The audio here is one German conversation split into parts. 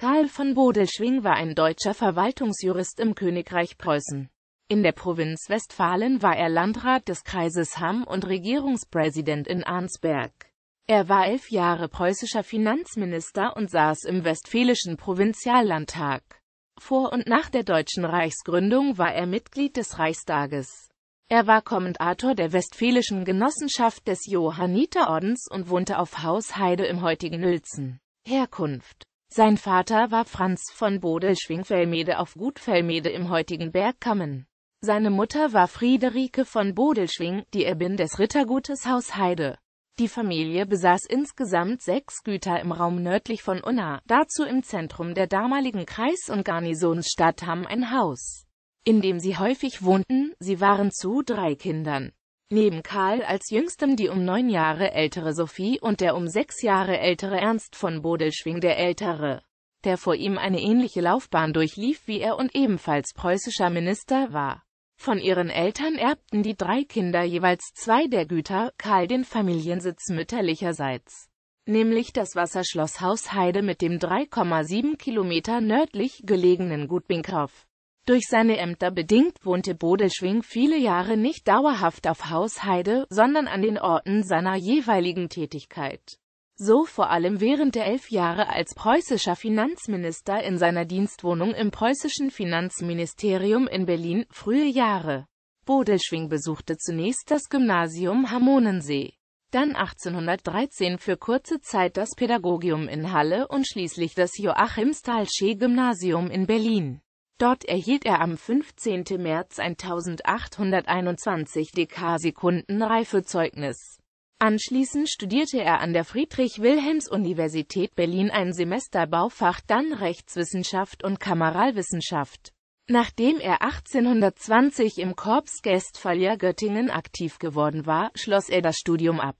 Karl von Bodelschwing war ein deutscher Verwaltungsjurist im Königreich Preußen. In der Provinz Westfalen war er Landrat des Kreises Hamm und Regierungspräsident in Arnsberg. Er war elf Jahre preußischer Finanzminister und saß im westfälischen Provinziallandtag. Vor und nach der deutschen Reichsgründung war er Mitglied des Reichstages. Er war Kommentator der Westfälischen Genossenschaft des Johanniterordens und wohnte auf Haus Heide im heutigen Uelzen. Herkunft sein Vater war Franz von Bodelschwingh-Fellmede auf Gut Fellmede im heutigen Bergkamen. Seine Mutter war Friederike von Bodelschwing, die Erbin des Rittergutes Haus Heide. Die Familie besaß insgesamt sechs Güter im Raum nördlich von Unna, dazu im Zentrum der damaligen Kreis- und Garnisonsstadt Hamm ein Haus, in dem sie häufig wohnten, sie waren zu drei Kindern Neben Karl als jüngstem die um neun Jahre ältere Sophie und der um sechs Jahre ältere Ernst von Bodelschwing der Ältere, der vor ihm eine ähnliche Laufbahn durchlief wie er und ebenfalls preußischer Minister war. Von ihren Eltern erbten die drei Kinder jeweils zwei der Güter, Karl den Familiensitz mütterlicherseits, nämlich das Wasserschlosshaus Heide mit dem 3,7 Kilometer nördlich gelegenen Gut Binkhoff durch seine Ämter bedingt wohnte Bodelschwing viele Jahre nicht dauerhaft auf Hausheide, sondern an den Orten seiner jeweiligen Tätigkeit. So vor allem während der elf Jahre als preußischer Finanzminister in seiner Dienstwohnung im preußischen Finanzministerium in Berlin, frühe Jahre. Bodelschwing besuchte zunächst das Gymnasium Harmonensee, dann 1813 für kurze Zeit das Pädagogium in Halle und schließlich das Joachimsthal-Sche-Gymnasium in Berlin. Dort erhielt er am 15. März 1821 Dk-Sekunden Reifezeugnis. Anschließend studierte er an der Friedrich-Wilhelms-Universität Berlin ein Semester Baufach, dann Rechtswissenschaft und Kameralwissenschaft. Nachdem er 1820 im Korps Gästfalier Göttingen aktiv geworden war, schloss er das Studium ab.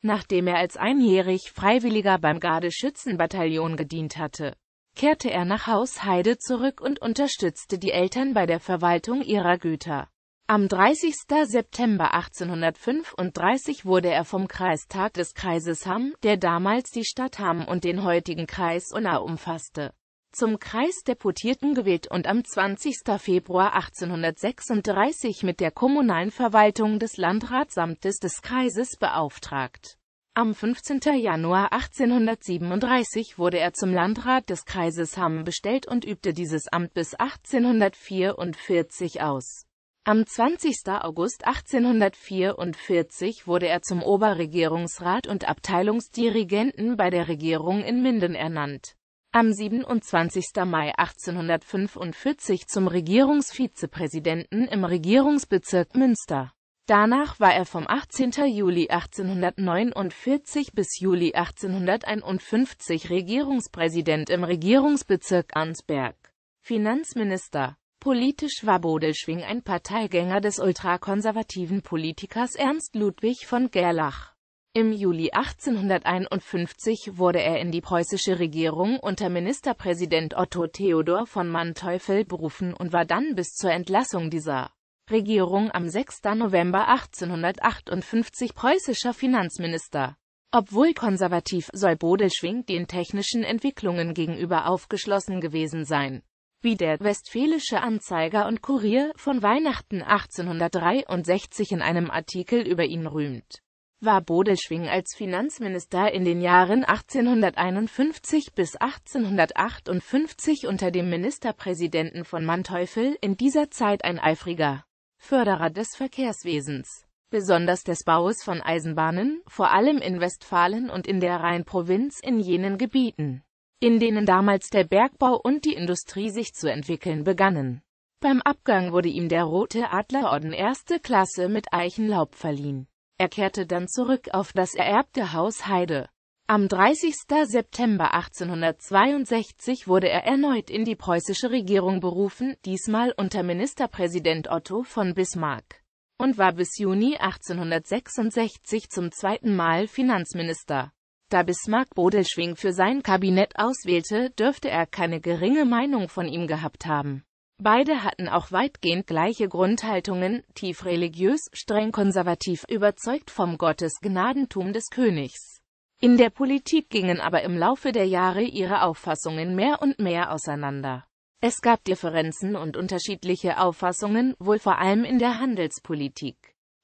Nachdem er als einjährig Freiwilliger beim Gardeschützenbataillon gedient hatte kehrte er nach Haus Heide zurück und unterstützte die Eltern bei der Verwaltung ihrer Güter. Am 30. September 1835 wurde er vom Kreistag des Kreises Hamm, der damals die Stadt Hamm und den heutigen Kreis Unna umfasste, zum Kreisdeputierten gewählt und am 20. Februar 1836 mit der kommunalen Verwaltung des Landratsamtes des Kreises beauftragt am 15. Januar 1837 wurde er zum Landrat des Kreises Hamm bestellt und übte dieses Amt bis 1844 aus. Am 20. August 1844 wurde er zum Oberregierungsrat und Abteilungsdirigenten bei der Regierung in Minden ernannt. Am 27. Mai 1845 zum Regierungsvizepräsidenten im Regierungsbezirk Münster. Danach war er vom 18. Juli 1849 bis Juli 1851 Regierungspräsident im Regierungsbezirk Arnsberg, Finanzminister. Politisch war Bodelschwing ein Parteigänger des ultrakonservativen Politikers Ernst Ludwig von Gerlach. Im Juli 1851 wurde er in die preußische Regierung unter Ministerpräsident Otto Theodor von Manteuffel berufen und war dann bis zur Entlassung dieser Regierung am 6. November 1858 preußischer Finanzminister. Obwohl konservativ, soll Bodelschwing den technischen Entwicklungen gegenüber aufgeschlossen gewesen sein. Wie der Westfälische Anzeiger und Kurier von Weihnachten 1863 in einem Artikel über ihn rühmt, war Bodelschwing als Finanzminister in den Jahren 1851 bis 1858 unter dem Ministerpräsidenten von Manteuffel in dieser Zeit ein eifriger Förderer des Verkehrswesens, besonders des Baues von Eisenbahnen, vor allem in Westfalen und in der Rheinprovinz in jenen Gebieten, in denen damals der Bergbau und die Industrie sich zu entwickeln begannen. Beim Abgang wurde ihm der Rote Adlerorden erste Klasse mit Eichenlaub verliehen. Er kehrte dann zurück auf das ererbte Haus Heide. Am 30. September 1862 wurde er erneut in die preußische Regierung berufen, diesmal unter Ministerpräsident Otto von Bismarck, und war bis Juni 1866 zum zweiten Mal Finanzminister. Da Bismarck Bodelschwing für sein Kabinett auswählte, dürfte er keine geringe Meinung von ihm gehabt haben. Beide hatten auch weitgehend gleiche Grundhaltungen, tief religiös, streng konservativ, überzeugt vom Gottesgnadentum des Königs. In der Politik gingen aber im Laufe der Jahre ihre Auffassungen mehr und mehr auseinander. Es gab Differenzen und unterschiedliche Auffassungen, wohl vor allem in der Handelspolitik.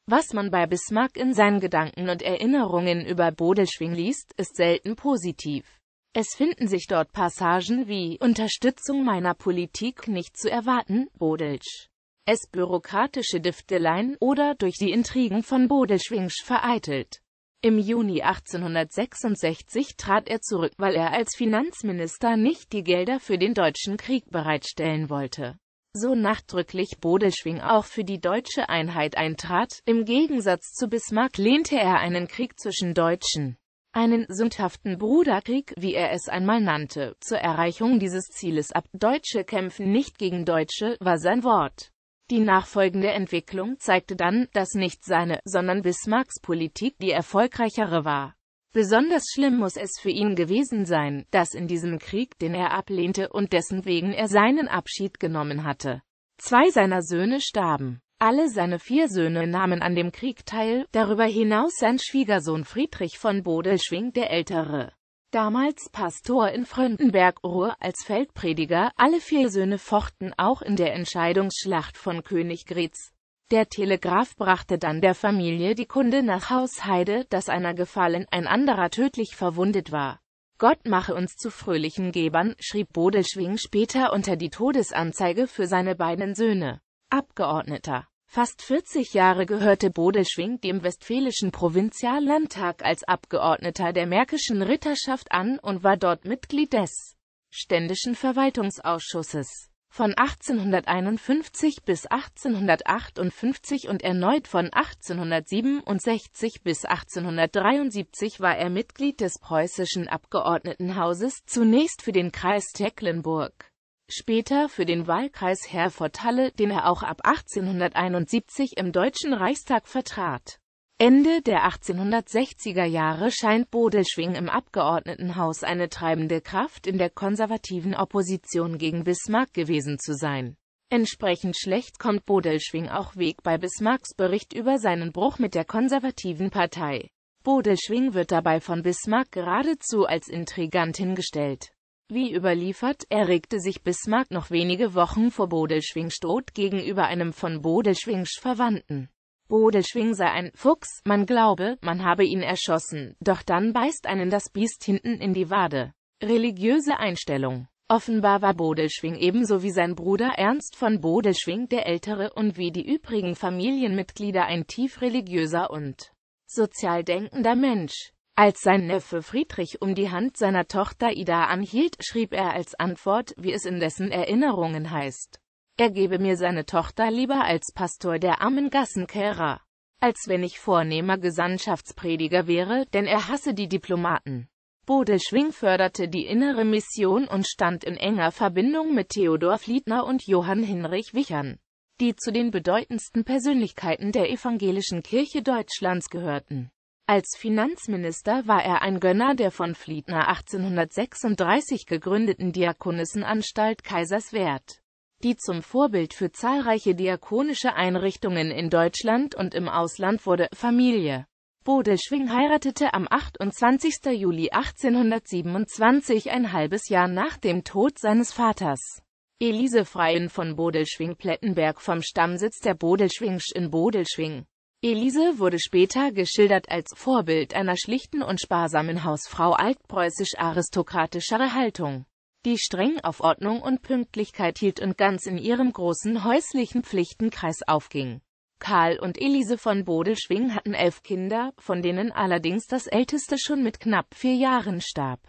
Was man bei Bismarck in seinen Gedanken und Erinnerungen über Bodelschwing liest, ist selten positiv. Es finden sich dort Passagen wie Unterstützung meiner Politik nicht zu erwarten, Bodelsch. Es bürokratische Difteleien oder durch die Intrigen von Bodelschwingsch vereitelt. Im Juni 1866 trat er zurück, weil er als Finanzminister nicht die Gelder für den deutschen Krieg bereitstellen wollte. So nachdrücklich Bodelschwing auch für die deutsche Einheit eintrat, im Gegensatz zu Bismarck lehnte er einen Krieg zwischen Deutschen, einen sündhaften Bruderkrieg, wie er es einmal nannte, zur Erreichung dieses Zieles ab. Deutsche kämpfen nicht gegen Deutsche, war sein Wort. Die nachfolgende Entwicklung zeigte dann, dass nicht seine, sondern Bismarcks Politik die erfolgreichere war. Besonders schlimm muss es für ihn gewesen sein, dass in diesem Krieg, den er ablehnte und dessen wegen er seinen Abschied genommen hatte. Zwei seiner Söhne starben. Alle seine vier Söhne nahmen an dem Krieg teil, darüber hinaus sein Schwiegersohn Friedrich von Bodelschwing der Ältere damals Pastor in Fröndenberg, Ruhr als Feldprediger, alle vier Söhne fochten auch in der Entscheidungsschlacht von Königgrätz. Der Telegraph brachte dann der Familie die Kunde nach Hausheide, dass einer gefallen, ein anderer tödlich verwundet war. Gott mache uns zu fröhlichen Gebern, schrieb Bodelschwing später unter die Todesanzeige für seine beiden Söhne. Abgeordneter Fast 40 Jahre gehörte Bodelschwingh dem westfälischen Provinziallandtag als Abgeordneter der Märkischen Ritterschaft an und war dort Mitglied des Ständischen Verwaltungsausschusses von 1851 bis 1858 und erneut von 1867 bis 1873 war er Mitglied des preußischen Abgeordnetenhauses, zunächst für den Kreis Tecklenburg später für den Wahlkreis Herford-Halle, den er auch ab 1871 im Deutschen Reichstag vertrat. Ende der 1860er Jahre scheint Bodelschwing im Abgeordnetenhaus eine treibende Kraft in der konservativen Opposition gegen Bismarck gewesen zu sein. Entsprechend schlecht kommt Bodelschwing auch weg bei Bismarcks Bericht über seinen Bruch mit der konservativen Partei. Bodelschwing wird dabei von Bismarck geradezu als intrigant hingestellt. Wie überliefert, erregte sich Bismarck noch wenige Wochen vor Bodelschwingstodt gegenüber einem von Bodelschwings Verwandten. Bodelschwing sei ein Fuchs, man glaube, man habe ihn erschossen, doch dann beißt einen das Biest hinten in die Wade. Religiöse Einstellung Offenbar war Bodelschwing ebenso wie sein Bruder Ernst von Bodelschwing der Ältere und wie die übrigen Familienmitglieder ein tief religiöser und sozial denkender Mensch. Als sein Neffe Friedrich um die Hand seiner Tochter Ida anhielt, schrieb er als Antwort, wie es in dessen Erinnerungen heißt. Er gebe mir seine Tochter lieber als Pastor der armen Gassenkehrer, als wenn ich vornehmer Gesandtschaftsprediger wäre, denn er hasse die Diplomaten. Bodel Schwing förderte die innere Mission und stand in enger Verbindung mit Theodor Fliedner und Johann Hinrich Wichern, die zu den bedeutendsten Persönlichkeiten der evangelischen Kirche Deutschlands gehörten. Als Finanzminister war er ein Gönner der von Fliedner 1836 gegründeten Diakonissenanstalt Kaiserswerth, die zum Vorbild für zahlreiche diakonische Einrichtungen in Deutschland und im Ausland wurde. Familie Bodelschwing heiratete am 28. Juli 1827, ein halbes Jahr nach dem Tod seines Vaters. Elise Freien von Bodelschwing-Plettenberg vom Stammsitz der Bodelschwingsch in Bodelschwing. Elise wurde später geschildert als Vorbild einer schlichten und sparsamen Hausfrau altpreußisch-aristokratischer Haltung, die streng auf Ordnung und Pünktlichkeit hielt und ganz in ihrem großen häuslichen Pflichtenkreis aufging. Karl und Elise von Bodelschwing hatten elf Kinder, von denen allerdings das älteste schon mit knapp vier Jahren starb.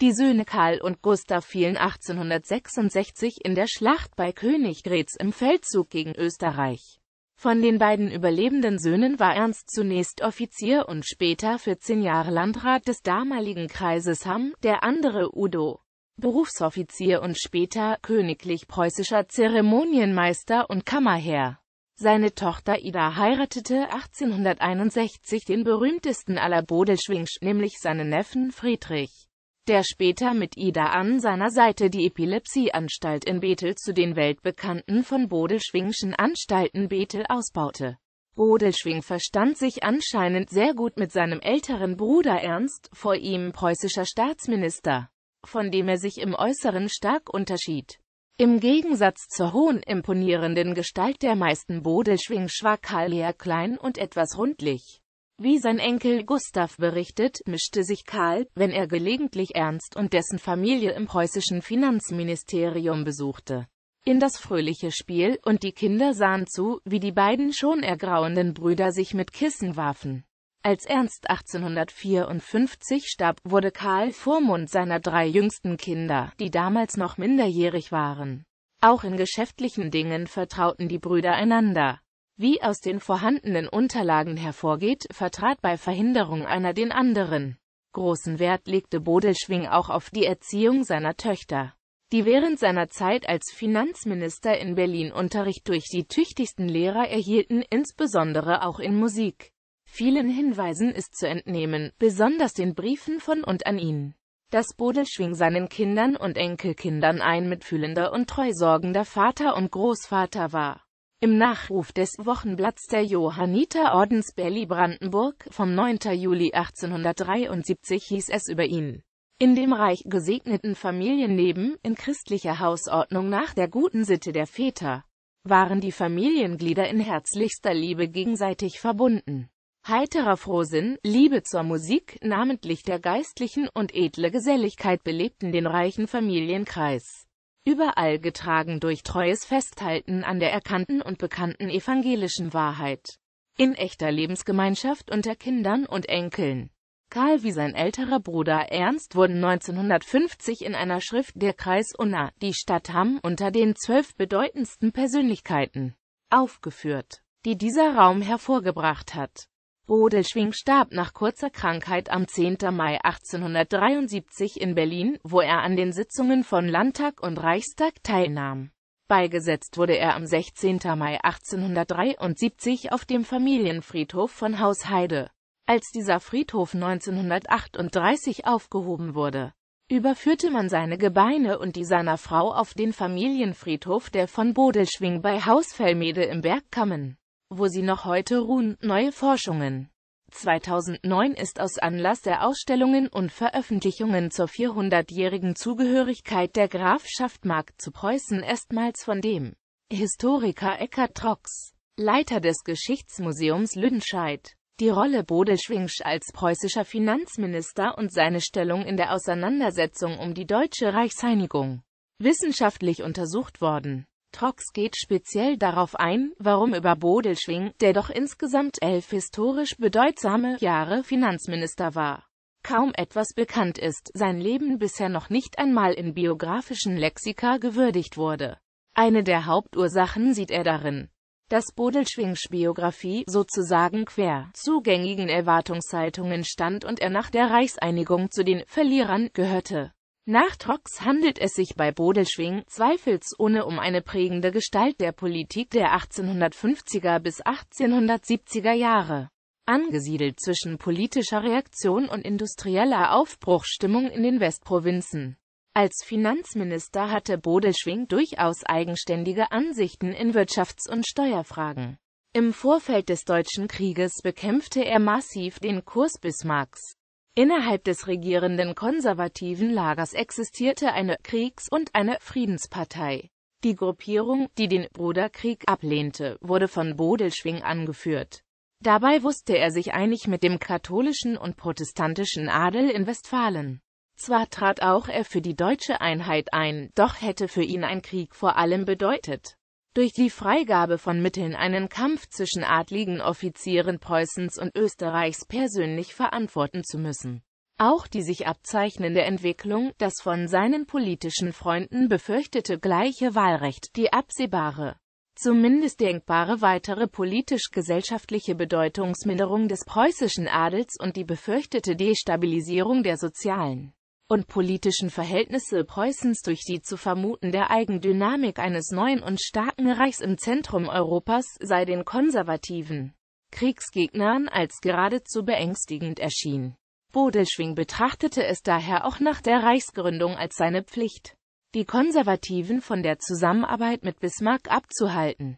Die Söhne Karl und Gustav fielen 1866 in der Schlacht bei Königgrätz im Feldzug gegen Österreich. Von den beiden überlebenden Söhnen war Ernst zunächst Offizier und später 14 Jahre Landrat des damaligen Kreises Hamm, der andere Udo, Berufsoffizier und später königlich preußischer Zeremonienmeister und Kammerherr. Seine Tochter Ida heiratete 1861 den berühmtesten aller Bodelschwingsch, nämlich seinen Neffen Friedrich der später mit Ida an seiner Seite die Epilepsieanstalt in Bethel zu den weltbekannten von Bodelschwingschen Anstalten Bethel ausbaute. Bodelschwing verstand sich anscheinend sehr gut mit seinem älteren Bruder Ernst, vor ihm preußischer Staatsminister, von dem er sich im Äußeren stark unterschied. Im Gegensatz zur hohen, imponierenden Gestalt der meisten Bodelschwing war Karl eher klein und etwas rundlich. Wie sein Enkel Gustav berichtet, mischte sich Karl, wenn er gelegentlich Ernst und dessen Familie im preußischen Finanzministerium besuchte, in das fröhliche Spiel, und die Kinder sahen zu, wie die beiden schon ergrauenden Brüder sich mit Kissen warfen. Als Ernst 1854 starb, wurde Karl Vormund seiner drei jüngsten Kinder, die damals noch minderjährig waren. Auch in geschäftlichen Dingen vertrauten die Brüder einander. Wie aus den vorhandenen Unterlagen hervorgeht, vertrat bei Verhinderung einer den anderen. Großen Wert legte Bodelschwing auch auf die Erziehung seiner Töchter, die während seiner Zeit als Finanzminister in Berlin Unterricht durch die tüchtigsten Lehrer erhielten, insbesondere auch in Musik. Vielen Hinweisen ist zu entnehmen, besonders den Briefen von und an ihn, dass Bodelschwing seinen Kindern und Enkelkindern ein mitfühlender und treusorgender Vater und Großvater war. Im Nachruf des Wochenblatts der Johanniterordens Berlin-Brandenburg vom 9. Juli 1873 hieß es über ihn. In dem reich gesegneten Familienleben, in christlicher Hausordnung nach der guten Sitte der Väter, waren die Familienglieder in herzlichster Liebe gegenseitig verbunden. Heiterer Frohsinn, Liebe zur Musik, namentlich der geistlichen und edle Geselligkeit belebten den reichen Familienkreis überall getragen durch treues Festhalten an der erkannten und bekannten evangelischen Wahrheit. In echter Lebensgemeinschaft unter Kindern und Enkeln. Karl wie sein älterer Bruder Ernst wurden 1950 in einer Schrift der Kreis Unna, die Stadt Hamm, unter den zwölf bedeutendsten Persönlichkeiten aufgeführt, die dieser Raum hervorgebracht hat. Bodelschwingh starb nach kurzer Krankheit am 10. Mai 1873 in Berlin, wo er an den Sitzungen von Landtag und Reichstag teilnahm. Beigesetzt wurde er am 16. Mai 1873 auf dem Familienfriedhof von Hausheide. Als dieser Friedhof 1938 aufgehoben wurde, überführte man seine Gebeine und die seiner Frau auf den Familienfriedhof der von Bodelschwing bei Hausfellmede im Bergkammen wo sie noch heute ruhen, neue Forschungen. 2009 ist aus Anlass der Ausstellungen und Veröffentlichungen zur 400-jährigen Zugehörigkeit der Grafschaft Mark zu Preußen erstmals von dem Historiker Eckhard Trox, Leiter des Geschichtsmuseums Lüdenscheid, die Rolle Bodelschwingsch als preußischer Finanzminister und seine Stellung in der Auseinandersetzung um die deutsche Reichseinigung wissenschaftlich untersucht worden. Trox geht speziell darauf ein, warum über Bodelschwing, der doch insgesamt elf historisch bedeutsame Jahre Finanzminister war, kaum etwas bekannt ist, sein Leben bisher noch nicht einmal in biografischen Lexika gewürdigt wurde. Eine der Hauptursachen sieht er darin, dass Bodelschwings Biografie sozusagen quer zugängigen Erwartungshaltungen stand und er nach der Reichseinigung zu den Verlierern gehörte. Nach Trox handelt es sich bei Bodelschwing zweifelsohne um eine prägende Gestalt der Politik der 1850er bis 1870er Jahre. Angesiedelt zwischen politischer Reaktion und industrieller Aufbruchstimmung in den Westprovinzen. Als Finanzminister hatte Bodelschwing durchaus eigenständige Ansichten in Wirtschafts- und Steuerfragen. Im Vorfeld des Deutschen Krieges bekämpfte er massiv den Kurs Bismarcks. Innerhalb des regierenden konservativen Lagers existierte eine Kriegs- und eine Friedenspartei. Die Gruppierung, die den Bruderkrieg ablehnte, wurde von Bodelschwing angeführt. Dabei wusste er sich einig mit dem katholischen und protestantischen Adel in Westfalen. Zwar trat auch er für die deutsche Einheit ein, doch hätte für ihn ein Krieg vor allem bedeutet, durch die Freigabe von Mitteln einen Kampf zwischen adligen Offizieren Preußens und Österreichs persönlich verantworten zu müssen. Auch die sich abzeichnende Entwicklung, das von seinen politischen Freunden befürchtete gleiche Wahlrecht, die absehbare, zumindest denkbare weitere politisch-gesellschaftliche Bedeutungsminderung des preußischen Adels und die befürchtete Destabilisierung der sozialen und politischen Verhältnisse Preußens durch die zu vermuten der Eigendynamik eines neuen und starken Reichs im Zentrum Europas sei den konservativen Kriegsgegnern als geradezu beängstigend erschien. Bodelschwing betrachtete es daher auch nach der Reichsgründung als seine Pflicht, die Konservativen von der Zusammenarbeit mit Bismarck abzuhalten.